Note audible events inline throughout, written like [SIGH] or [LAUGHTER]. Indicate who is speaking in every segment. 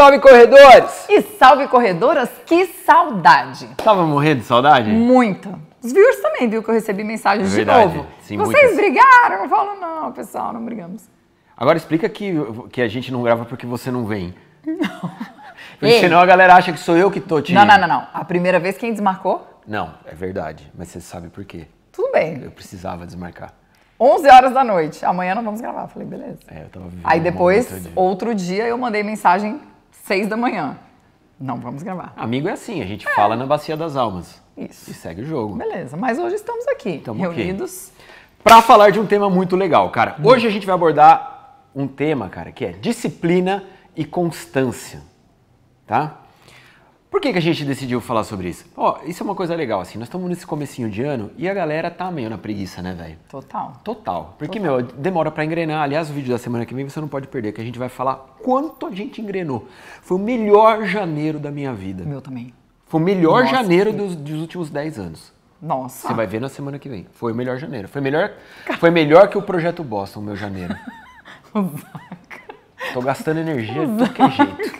Speaker 1: Salve corredores! E salve corredoras, que saudade!
Speaker 2: Tava morrendo de saudade?
Speaker 1: Muito. Os viewers também, viu, que eu recebi mensagens é de novo. Sim, Vocês muitas. brigaram? Eu falo, não, pessoal, não brigamos.
Speaker 2: Agora explica que, que a gente não grava porque você não vem. Não. [LAUGHS] Porque Ei. senão a galera acha que sou eu que tô te... Não, não, não,
Speaker 1: não. A primeira vez quem desmarcou?
Speaker 2: Não, é verdade. Mas você sabe por quê. Tudo bem. Eu precisava desmarcar.
Speaker 1: 11 horas da noite. Amanhã não vamos gravar. Falei, beleza.
Speaker 2: É, eu tava Aí depois,
Speaker 1: outro dia, eu mandei mensagem seis da manhã.
Speaker 2: Não vamos gravar. Amigo é assim, a gente é. fala na bacia das almas. Isso. E segue o jogo. Beleza, mas hoje estamos aqui, estamos reunidos. Para falar de um tema muito legal, cara. Hum. Hoje a gente vai abordar um tema, cara, que é disciplina e constância. Tá? Por que, que a gente decidiu falar sobre isso? Ó, oh, isso é uma coisa legal, assim, nós estamos nesse comecinho de ano e a galera tá meio na preguiça, né, velho? Total. Total. Porque, Total. meu, demora para engrenar. Aliás, o vídeo da semana que vem você não pode perder, que a gente vai falar quanto a gente engrenou. Foi o melhor janeiro da minha vida. Meu também. Foi o melhor Nossa, janeiro que... dos, dos últimos 10 anos. Nossa. Você vai ver na semana que vem. Foi o melhor janeiro. Foi melhor, foi melhor que o projeto Boston, meu janeiro.
Speaker 1: [LAUGHS] Zaca.
Speaker 2: Tô gastando energia de qualquer
Speaker 1: jeito.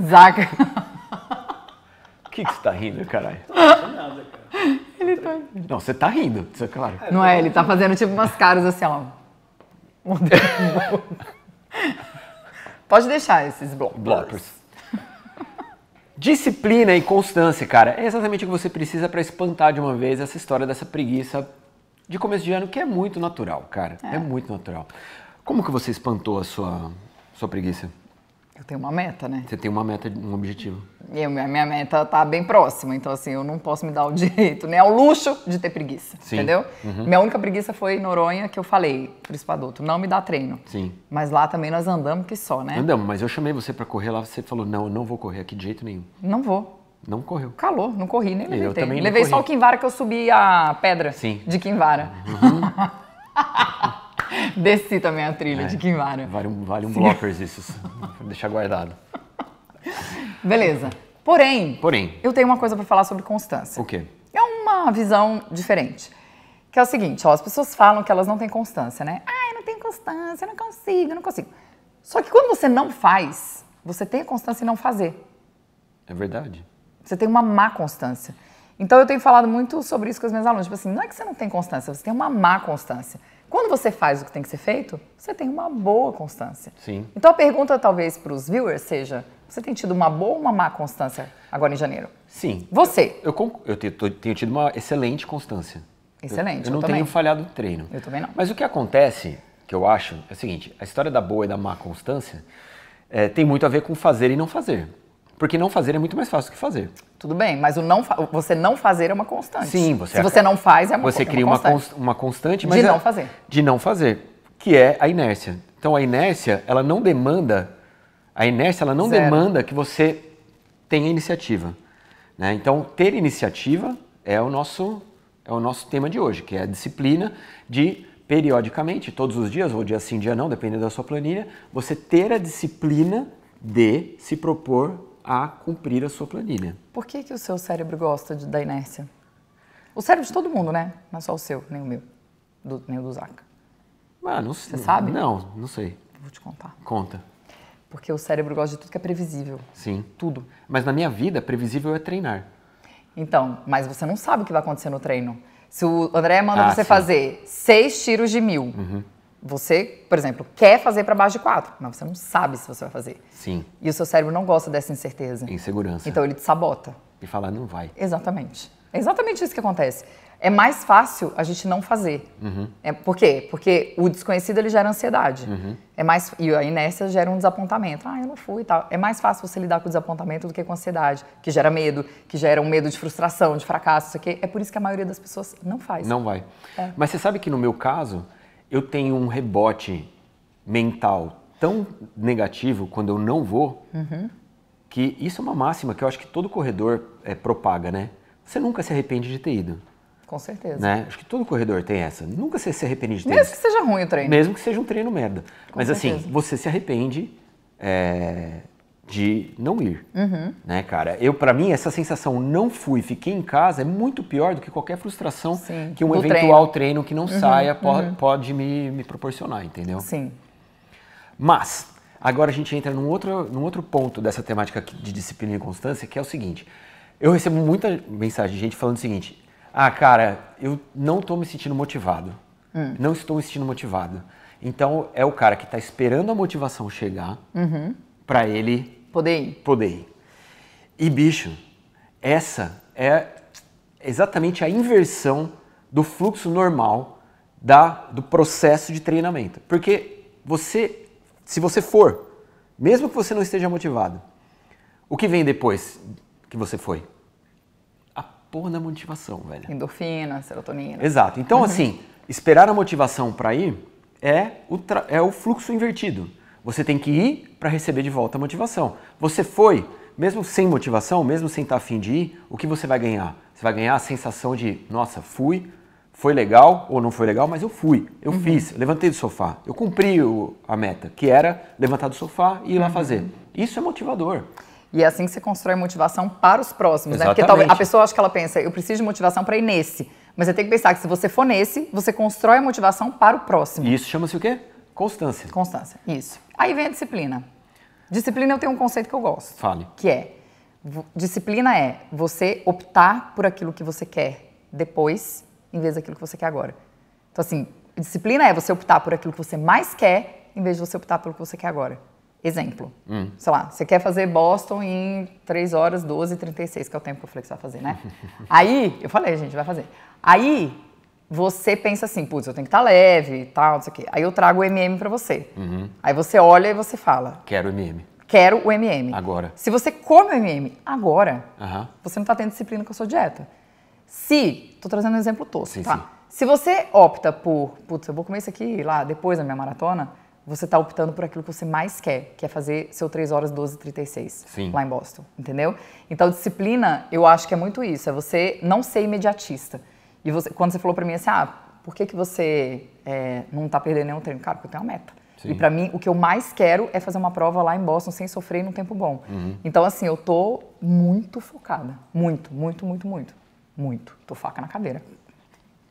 Speaker 1: Zaca
Speaker 2: que, que você tá rindo, caralho? Não nada,
Speaker 1: cara. Ele tá
Speaker 2: rindo. Não, você tá rindo, isso é claro. não é, ele tá
Speaker 1: fazendo tipo umas caras assim, ó. [LAUGHS]
Speaker 2: Pode deixar esses bloppers. Disciplina e constância, cara, é exatamente o que você precisa para espantar de uma vez essa história dessa preguiça de começo de ano, que é muito natural, cara. É, é muito natural. Como que você espantou a sua, sua preguiça? Eu tenho uma meta, né? Você tem uma meta, um objetivo.
Speaker 1: Eu, minha meta tá bem próxima, então assim, eu não posso me dar o [LAUGHS] direito, nem né, ao luxo de ter preguiça, Sim. entendeu? Uhum. Minha única preguiça foi em Noronha, que eu falei pro espadoto, não me dá treino. Sim. Mas lá também nós andamos que só, né? Andamos,
Speaker 2: mas eu chamei você para correr lá, você falou, não, eu não vou correr aqui de jeito nenhum.
Speaker 1: Não vou. Não correu. Calor, não corri, nem levei eu também Também levei corri. só o Quimvara que eu subi a
Speaker 2: pedra Sim. de
Speaker 1: Quimvara Uhum. [LAUGHS] Desci também a trilha é. de Quimvara Vale
Speaker 2: um, vale um blockers isso, vou deixar guardado.
Speaker 1: Beleza. Porém, Porém, eu tenho uma coisa para falar sobre constância. O quê? É uma visão diferente. Que é o seguinte, ó, as pessoas falam que elas não têm constância, né? Ah, eu não tenho constância, eu não consigo, eu não consigo. Só que quando você não faz, você tem a constância em não fazer. É verdade. Você tem uma má constância. Então eu tenho falado muito sobre isso com os meus alunos. Tipo assim, não é que você não tem constância, você tem uma má constância. Quando você faz o que tem que ser feito, você tem uma boa constância. Sim. Então a pergunta talvez para os viewers seja: você tem tido uma boa ou uma má constância agora em janeiro? Sim. Você?
Speaker 2: Eu, eu, eu tenho, tido uma excelente constância. Excelente. Eu, eu não eu tenho falhado no treino. Eu também não. Mas o que acontece, que eu acho, é o seguinte: a história da boa e da má constância é, tem muito a ver com fazer e não fazer. Porque não fazer é muito mais fácil do que fazer. Tudo bem,
Speaker 1: mas o não você não fazer é uma constante. Sim, você. Se você não faz, é uma Você é cria uma constante,
Speaker 2: uma constante mas de é não é, fazer. De não fazer, que é a inércia. Então a inércia, ela não demanda a inércia, ela não Zero. demanda que você tenha iniciativa, né? Então ter iniciativa é o nosso é o nosso tema de hoje, que é a disciplina de periodicamente, todos os dias ou dia sim, dia não, dependendo da sua planilha, você ter a disciplina de se propor a cumprir a sua planilha.
Speaker 1: Por que, que o seu cérebro gosta de, da inércia? O cérebro de todo mundo, né? Não é só o seu, nem o meu, do, nem o do Zaca. Ah, não sei. Você sabe? Não,
Speaker 2: não sei. Vou te contar. Conta.
Speaker 1: Porque o cérebro gosta de tudo que é previsível.
Speaker 2: Sim. Tudo. Mas na minha vida, previsível é treinar.
Speaker 1: Então, mas você não sabe o que vai acontecer no treino. Se o André manda ah, você sim. fazer seis tiros de mil, uhum. Você, por exemplo, quer fazer para baixo de 4, mas você não sabe se você vai fazer. Sim. E o seu cérebro não gosta dessa incerteza. Insegurança. Então ele te sabota. E fala, não vai. Exatamente. É exatamente isso que acontece. É mais fácil a gente não fazer. Uhum. É, por quê? Porque o desconhecido ele gera ansiedade. Uhum. É mais, e a inércia gera um desapontamento. Ah, eu não fui e tal. É mais fácil você lidar com o desapontamento do que com a ansiedade, que gera medo, que gera um medo de frustração, de fracasso, isso aqui. É por isso que a maioria das pessoas não faz. Não vai. É.
Speaker 2: Mas você sabe que no meu caso, eu tenho um rebote mental tão negativo quando eu não vou, uhum. que isso é uma máxima que eu acho que todo corredor é, propaga, né? Você nunca se arrepende de ter ido.
Speaker 1: Com certeza. Né?
Speaker 2: Acho que todo corredor tem essa. Nunca você se arrepende de ter Mesmo que
Speaker 1: seja ruim o treino. Mesmo
Speaker 2: que seja um treino merda. Com Mas assim, certeza. assim, você se arrepende. É de não ir, uhum. né, cara? Eu, para mim, essa sensação não fui, fiquei em casa é muito pior do que qualquer frustração Sim, que um eventual treino. treino, que não uhum, saia pode, uhum. pode me, me proporcionar, entendeu? Sim. Mas agora a gente entra num outro, num outro ponto dessa temática de disciplina e constância, que é o seguinte: eu recebo muita mensagem de gente falando o seguinte: ah, cara, eu não estou me sentindo motivado, hum. não estou me sentindo motivado. Então é o cara que está esperando a motivação chegar uhum. para ele Podei. ir. E bicho, essa é exatamente a inversão do fluxo normal da, do processo de treinamento. Porque você, se você for, mesmo que você não esteja motivado, o que vem depois que você foi? A porra da motivação, velho.
Speaker 1: Endorfina, serotonina. Exato.
Speaker 2: Então, assim, [LAUGHS] esperar a motivação para ir é o, é o fluxo invertido. Você tem que ir para receber de volta a motivação. Você foi, mesmo sem motivação, mesmo sem estar tá afim de ir, o que você vai ganhar? Você vai ganhar a sensação de, nossa, fui, foi legal ou não foi legal, mas eu fui, eu uhum. fiz, eu levantei do sofá, eu cumpri o, a meta, que era levantar do sofá e ir lá uhum. fazer.
Speaker 1: Isso é motivador. E é assim que você constrói motivação para os próximos, Exatamente. né? Porque talvez a pessoa acha que ela pensa, eu preciso de motivação para ir nesse. Mas você tem que pensar que se você for nesse, você constrói a motivação para o próximo.
Speaker 2: E isso chama-se o quê? Constância. Constância, isso.
Speaker 1: Aí vem a disciplina. Disciplina eu tenho um conceito que eu gosto. Fale. Que é disciplina é você optar por aquilo que você quer depois, em vez daquilo que você quer agora. Então assim, disciplina é você optar por aquilo que você mais quer, em vez de você optar pelo que você quer agora. Exemplo. Hum. Sei lá, você quer fazer Boston em 3 horas 12 e 36, que é o tempo que eu falei que você vai fazer, né? [LAUGHS] Aí, eu falei, gente, vai fazer. Aí, você pensa assim, putz, eu tenho que estar tá leve e tal, não sei o quê. Aí eu trago o MM para você. Uhum. Aí você olha e você fala. Quero o MM. Quero o MM. Agora. Se você come o MM agora, uhum. você não está tendo disciplina com a sua dieta. Se, estou trazendo um exemplo tosco, sim, tá? Sim. Se você opta por, putz, eu vou comer isso aqui lá depois da minha maratona, você está optando por aquilo que você mais quer, que é fazer seu 3 horas 12 36 Sim. lá em Boston, entendeu? Então, disciplina, eu acho que é muito isso, é você não ser imediatista. E você, quando você falou para mim assim, ah, por que, que você é, não tá perdendo nenhum treino? Cara, porque eu tenho uma meta. Sim. E para mim, o que eu mais quero é fazer uma prova lá em Boston sem sofrer num tempo bom. Uhum. Então, assim, eu tô muito focada. Muito, muito, muito, muito. Muito. Tô faca na cadeira.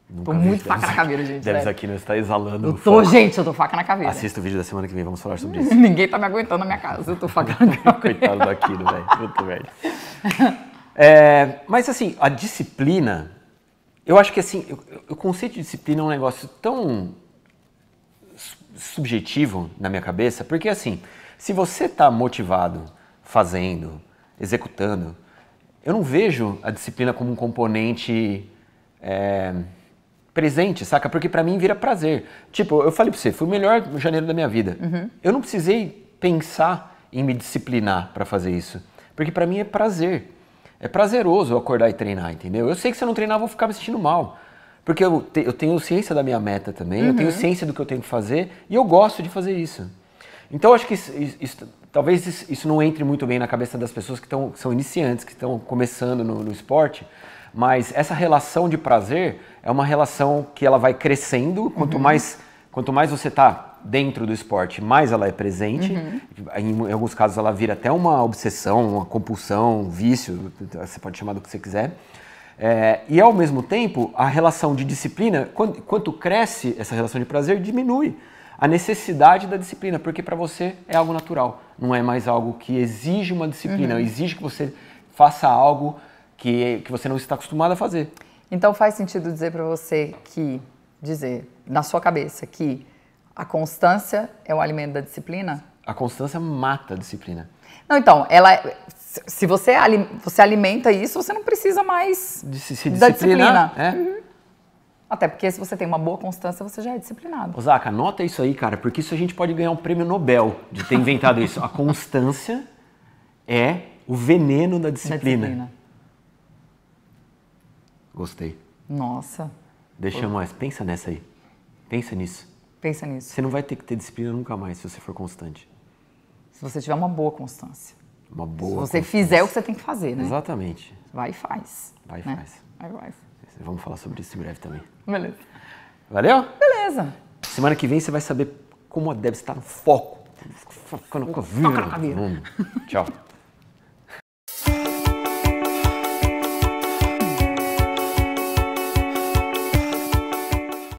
Speaker 2: Nunca tô muito faca na assim. aqui, gente. Debs aqui não está exalando. Eu tô, foco. gente, eu tô faca na cabeça. Assista o vídeo da semana que vem, vamos falar sobre [LAUGHS] isso. Ninguém
Speaker 1: tá me aguentando na minha casa, eu tô faca
Speaker 2: na cabeça. [LAUGHS] Coitado daquilo, velho. Puto, velho. É, mas assim, a disciplina eu acho que assim, o conceito de disciplina é um negócio tão subjetivo na minha cabeça, porque assim, se você está motivado, fazendo, executando, eu não vejo a disciplina como um componente é, presente, saca? Porque para mim vira prazer. Tipo, eu falei para você, foi o melhor janeiro da minha vida. Uhum. Eu não precisei pensar em me disciplinar para fazer isso, porque para mim é prazer. É prazeroso acordar e treinar, entendeu? Eu sei que se eu não treinar, eu vou ficar me sentindo mal. Porque eu, te, eu tenho ciência da minha meta também, uhum. eu tenho uhum. ciência do que eu tenho que fazer e eu gosto de fazer isso. Então acho que isso, isso, talvez isso, isso, não entre muito bem na cabeça das pessoas que, tão, que são iniciantes, que estão começando no, no, esporte, mas essa relação de prazer é uma relação que ela vai crescendo quanto uhum. mais quanto mais você está dentro do esporte, mais ela é presente. Uhum. Em, alguns casos ela vira até uma obsessão, uma compulsão, um vício, você pode chamar do que você quiser. É, e ao mesmo tempo, a relação de disciplina, quando, quanto cresce essa relação de prazer, diminui a necessidade da disciplina, porque para você é algo natural, não é mais algo que exige uma disciplina, uhum. exige que você faça algo que, que você não está acostumado a fazer.
Speaker 1: Então faz sentido dizer para você que, dizer na sua cabeça que a constância é o alimento da disciplina?
Speaker 2: A constância mata a disciplina.
Speaker 1: Não, então, ela é, se você, você alimenta isso, você não precisa mais de se, se da disciplina. É. Uhum. Até porque se você tem uma boa constância, você já é disciplinado.
Speaker 2: Osaka, anota isso aí, cara, porque isso a gente pode ganhar um prêmio Nobel de ter inventado isso. A constância é o veneno da disciplina. Da disciplina. Gostei.
Speaker 1: Nossa.
Speaker 2: Deixa Pô. mais. Pensa nessa aí. Pensa nisso. Pensa nisso. Você não vai ter que ter disciplina nunca mais se você for constante.
Speaker 1: Se você tiver uma boa constância. Uma boa. Se você fizer o que você tem que fazer, né?
Speaker 2: Exatamente.
Speaker 1: Vai e faz.
Speaker 2: Vai e né? faz. Vai e faz. Vamos falar sobre isso em breve também. Beleza. Valeu? Beleza. Semana que vem você vai saber como a Debs está no foco. Foca na caveira. Foca na caveira. Tchau. [LAUGHS]